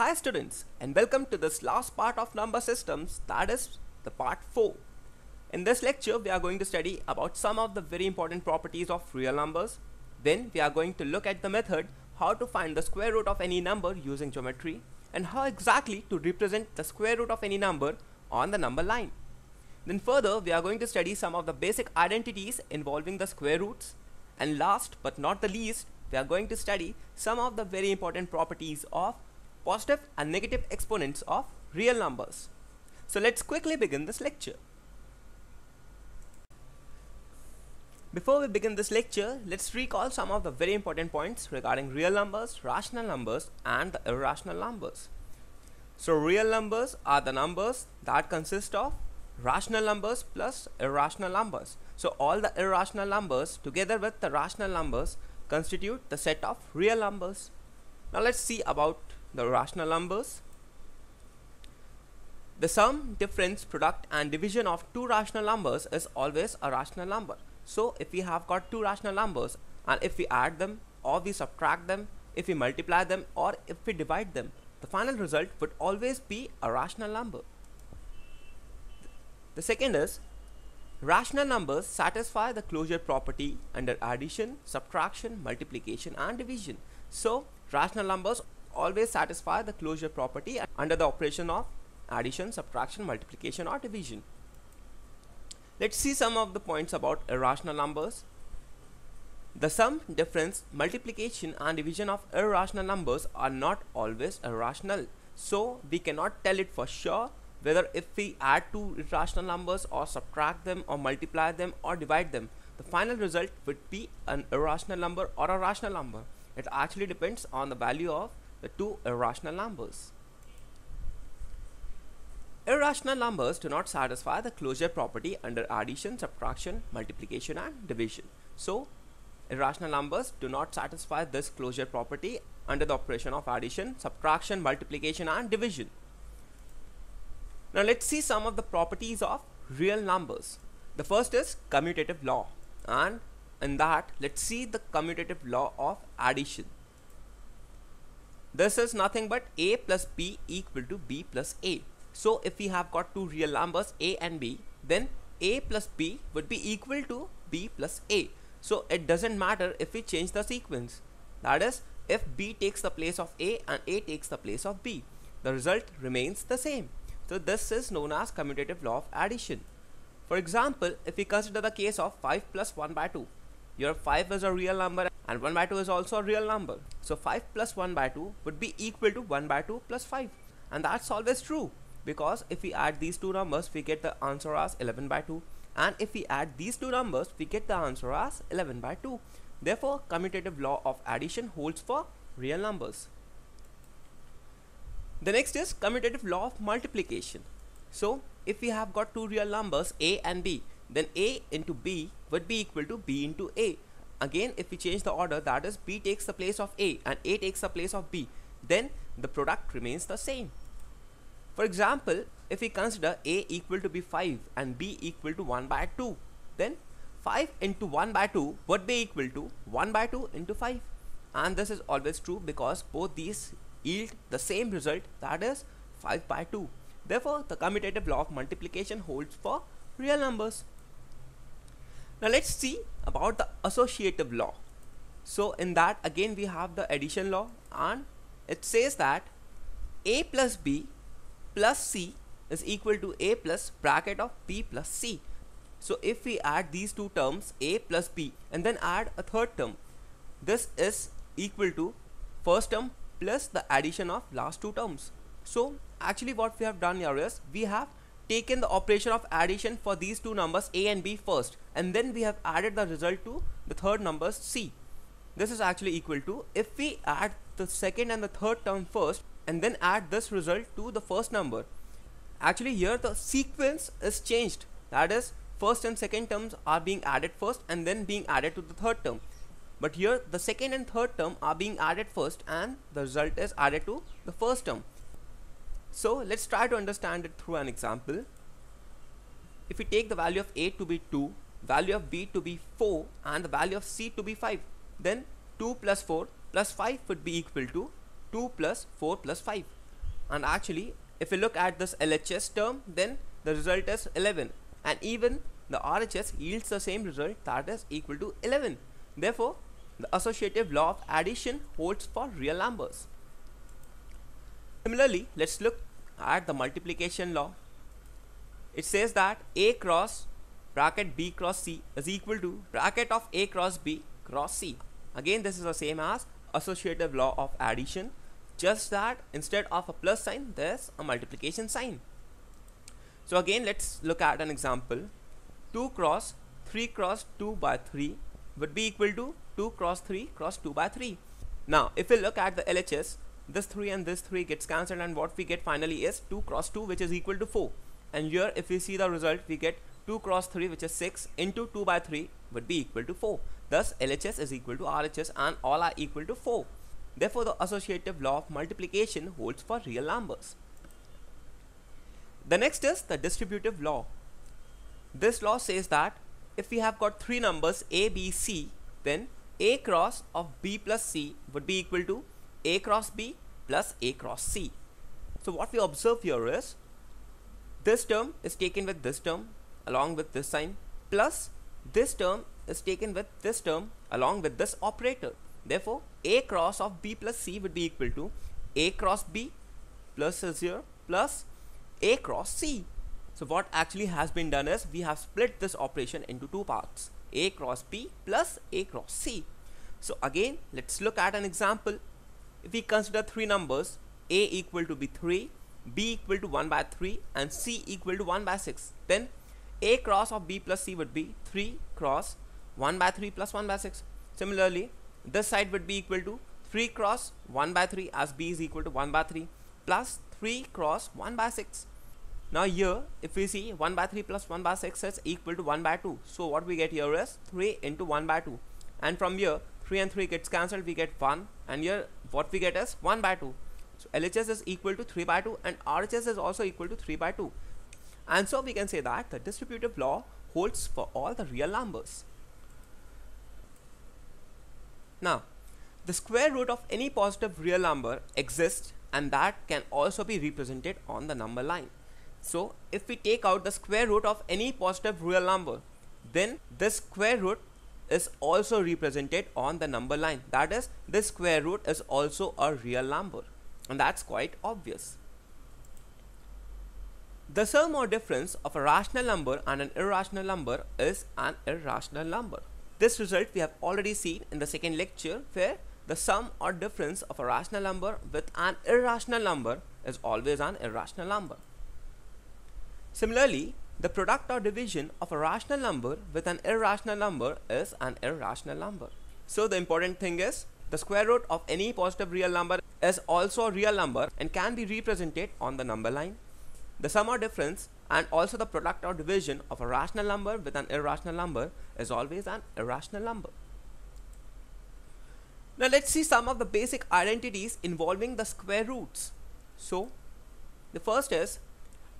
Hi students and welcome to this last part of number systems that is the part 4. In this lecture we are going to study about some of the very important properties of real numbers. Then we are going to look at the method how to find the square root of any number using geometry and how exactly to represent the square root of any number on the number line. Then further we are going to study some of the basic identities involving the square roots and last but not the least we are going to study some of the very important properties of positive and negative exponents of real numbers. So let's quickly begin this lecture. Before we begin this lecture, let's recall some of the very important points regarding real numbers, rational numbers and the irrational numbers. So real numbers are the numbers that consist of rational numbers plus irrational numbers. So all the irrational numbers together with the rational numbers constitute the set of real numbers. Now let's see about the rational numbers. The sum, difference, product and division of two rational numbers is always a rational number. So if we have got two rational numbers and if we add them or we subtract them, if we multiply them or if we divide them, the final result would always be a rational number. The second is Rational numbers satisfy the closure property under addition, subtraction, multiplication and division. So, rational numbers always satisfy the closure property under the operation of addition, subtraction, multiplication or division. Let's see some of the points about irrational numbers. The sum, difference, multiplication and division of irrational numbers are not always irrational. So we cannot tell it for sure whether if we add two irrational numbers or subtract them or multiply them or divide them. The final result would be an irrational number or a rational number. It actually depends on the value of the uh, two irrational numbers. Irrational numbers do not satisfy the closure property under addition, subtraction, multiplication and division. So irrational numbers do not satisfy this closure property under the operation of addition, subtraction, multiplication and division. Now let's see some of the properties of real numbers. The first is commutative law and in that let's see the commutative law of addition. This is nothing but a plus b equal to b plus a. So if we have got two real numbers a and b, then a plus b would be equal to b plus a. So it doesn't matter if we change the sequence. That is, if b takes the place of a and a takes the place of b, the result remains the same. So this is known as commutative law of addition. For example, if we consider the case of 5 plus 1 by 2, your 5 is a real number and 1 by 2 is also a real number so 5 plus 1 by 2 would be equal to 1 by 2 plus 5 and that's always true because if we add these two numbers we get the answer as 11 by 2 and if we add these two numbers we get the answer as 11 by 2 therefore commutative law of addition holds for real numbers the next is commutative law of multiplication so if we have got two real numbers a and b then a into b would be equal to b into a again if we change the order that is B takes the place of A and A takes the place of B then the product remains the same. For example if we consider A equal to be 5 and B equal to 1 by 2 then 5 into 1 by 2 would be equal to 1 by 2 into 5 and this is always true because both these yield the same result that is 5 by 2. Therefore the commutative law of multiplication holds for real numbers. Now let's see about the associative law. So in that again we have the addition law and it says that a plus b plus c is equal to a plus bracket of b plus c. So if we add these two terms a plus b and then add a third term this is equal to first term plus the addition of last two terms. So actually what we have done here is we have taken the operation of addition for these two numbers a and b first and then we have added the result to the third number c this is actually equal to if we add the second and the third term first and then add this result to the first number actually here the sequence is changed that is first and second terms are being added first and then being added to the third term but here the second and third term are being added first and the result is added to the first term so let's try to understand it through an example. If we take the value of A to be 2, value of B to be 4 and the value of C to be 5, then 2 plus 4 plus 5 would be equal to 2 plus 4 plus 5. And actually, if we look at this LHS term, then the result is 11. And even the RHS yields the same result that is equal to 11. Therefore, the associative law of addition holds for real numbers. Similarly, let's look at the multiplication law. It says that A cross bracket B cross C is equal to bracket of A cross B cross C. Again, this is the same as associative law of addition, just that instead of a plus sign, there's a multiplication sign. So again, let's look at an example. 2 cross 3 cross 2 by 3 would be equal to 2 cross 3 cross 2 by 3. Now, if we look at the LHS, this 3 and this 3 gets cancelled and what we get finally is 2 cross 2 which is equal to 4 and here if we see the result we get 2 cross 3 which is 6 into 2 by 3 would be equal to 4 thus LHS is equal to RHS and all are equal to 4 therefore the associative law of multiplication holds for real numbers the next is the distributive law this law says that if we have got three numbers a b c then a cross of b plus c would be equal to a cross b plus a cross c. So what we observe here is this term is taken with this term along with this sign plus this term is taken with this term along with this operator. Therefore, a cross of b plus c would be equal to a cross b plus is here plus a cross c. So what actually has been done is we have split this operation into two parts a cross b plus a cross c. So again, let's look at an example if we consider three numbers a equal to be 3 b equal to 1 by 3 and c equal to 1 by 6 then a cross of b plus c would be 3 cross 1 by 3 plus 1 by 6 similarly this side would be equal to 3 cross 1 by 3 as b is equal to 1 by 3 plus 3 cross 1 by 6 now here if we see 1 by 3 plus 1 by 6 is equal to 1 by 2 so what we get here is 3 into 1 by 2 and from here 3 and 3 gets cancelled we get 1 and here what we get is 1 by 2 so LHS is equal to 3 by 2 and RHS is also equal to 3 by 2 and so we can say that the distributive law holds for all the real numbers now the square root of any positive real number exists and that can also be represented on the number line so if we take out the square root of any positive real number then this square root is also represented on the number line. That is, this square root is also a real number and that's quite obvious. The sum or difference of a rational number and an irrational number is an irrational number. This result we have already seen in the second lecture where the sum or difference of a rational number with an irrational number is always an irrational number. Similarly, the product or division of a rational number with an irrational number is an irrational number. So the important thing is the square root of any positive real number is also a real number and can be represented on the number line. The sum or difference and also the product or division of a rational number with an irrational number is always an irrational number. Now let's see some of the basic identities involving the square roots. So the first is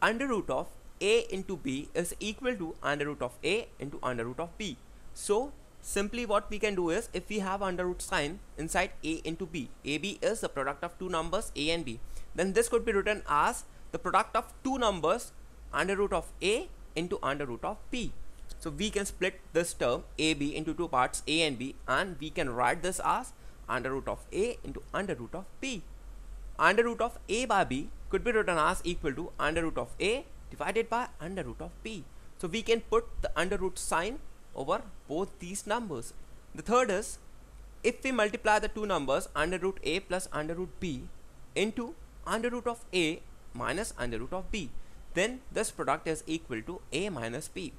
under root of a into b is equal to under root of a into under root of b. So simply what we can do is if we have under root sign inside a into b, ab is the product of two numbers a and b, then this could be written as the product of two numbers under root of a into under root of b. So we can split this term ab into two parts a and b and we can write this as under root of a into under root of b. Under root of a by b could be written as equal to under root of a divided by under root of p. So we can put the under root sign over both these numbers. The third is if we multiply the two numbers under root a plus under root b into under root of a minus under root of b then this product is equal to a minus b.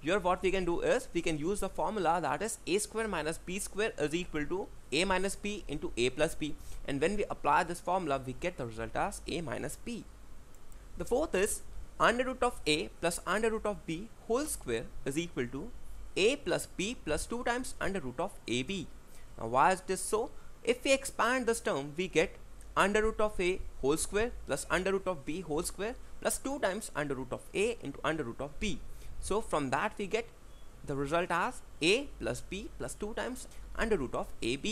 Here what we can do is we can use the formula that is a square minus b square is equal to a minus b into a plus b and when we apply this formula we get the result as a minus b. The fourth is under root of a plus under root of b whole square is equal to a plus b plus 2 times under root of ab. Now why is this so? If we expand this term we get under root of a whole square plus under root of b whole square plus 2 times under root of a into under root of b. So from that we get the result as a plus b plus 2 times under root of ab.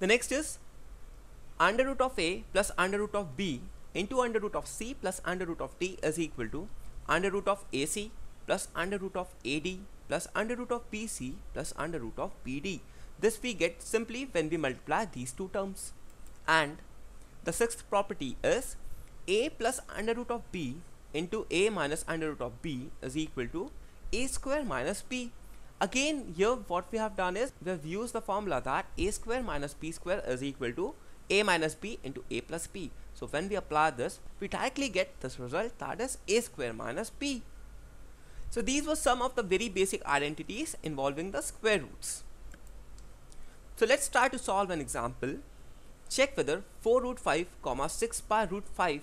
The next is under root of a plus under root of b into under root of c plus under root of t is equal to under root of ac plus under root of ad plus under root of bc plus under root of bd. This we get simply when we multiply these two terms. And the sixth property is a plus under root of b into a minus under root of b is equal to a square minus b. Again here what we have done is we have used the formula that a square minus b square is equal to a minus b into a plus b. So when we apply this, we directly get this result that is a square minus b. So these were some of the very basic identities involving the square roots. So let's try to solve an example. Check whether 4 root 5 comma 6 pi root 5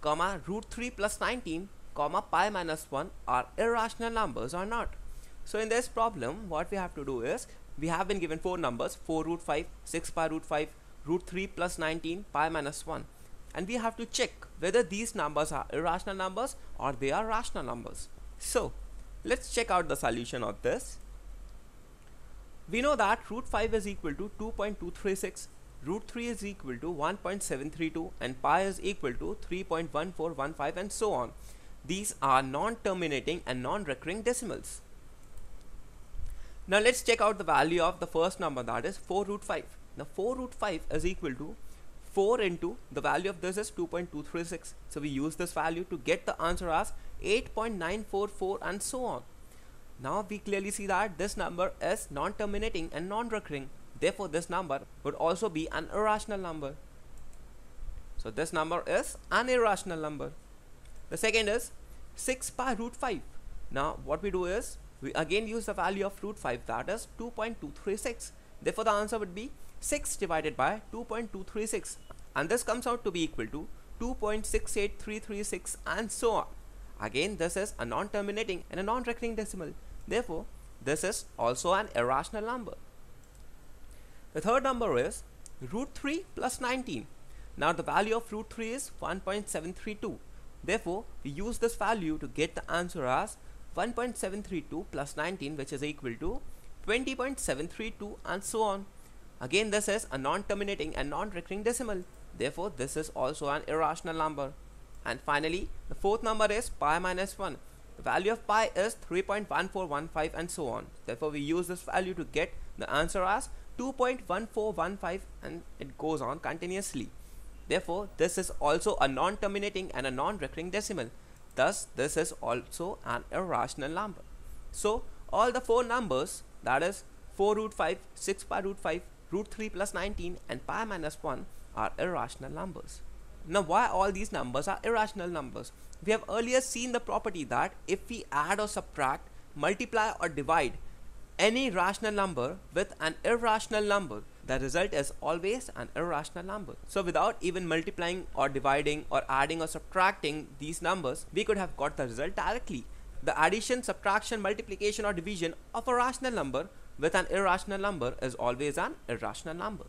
comma root 3 plus 19 comma pi minus 1 are irrational numbers or not. So in this problem what we have to do is we have been given four numbers 4 root 5 6 pi root 5 root 3 plus 19 pi minus 1 and we have to check whether these numbers are irrational numbers or they are rational numbers. So let's check out the solution of this. We know that root 5 is equal to 2.236, root 3 is equal to 1.732 and pi is equal to 3.1415 and so on. These are non-terminating and non-recurring decimals. Now let's check out the value of the first number that is 4 root 5. Now 4 root 5 is equal to 4 into the value of this is 2.236 so we use this value to get the answer as 8.944 and so on now we clearly see that this number is non-terminating and non-recurring therefore this number would also be an irrational number so this number is an irrational number the second is 6 by root 5 now what we do is we again use the value of root 5 that is 2.236 Therefore, the answer would be 6 divided by 2.236 and this comes out to be equal to 2.68336 and so on. Again, this is a non-terminating and a non-recurring decimal. Therefore, this is also an irrational number. The third number is root 3 plus 19. Now the value of root 3 is 1.732. Therefore, we use this value to get the answer as 1.732 plus 19 which is equal to 20.732 and so on. Again this is a non-terminating and non-recurring decimal. Therefore this is also an irrational number. And finally the fourth number is pi minus 1. The value of pi is 3.1415 and so on. Therefore we use this value to get the answer as 2.1415 and it goes on continuously. Therefore this is also a non-terminating and a non-recurring decimal. Thus this is also an irrational number. So all the four numbers that is 4 root 5, 6 pi root 5, root 3 plus 19 and pi minus 1 are irrational numbers. Now why all these numbers are irrational numbers? We have earlier seen the property that if we add or subtract, multiply or divide any rational number with an irrational number, the result is always an irrational number. So without even multiplying or dividing or adding or subtracting these numbers, we could have got the result directly the addition, subtraction, multiplication or division of a rational number with an irrational number is always an irrational number.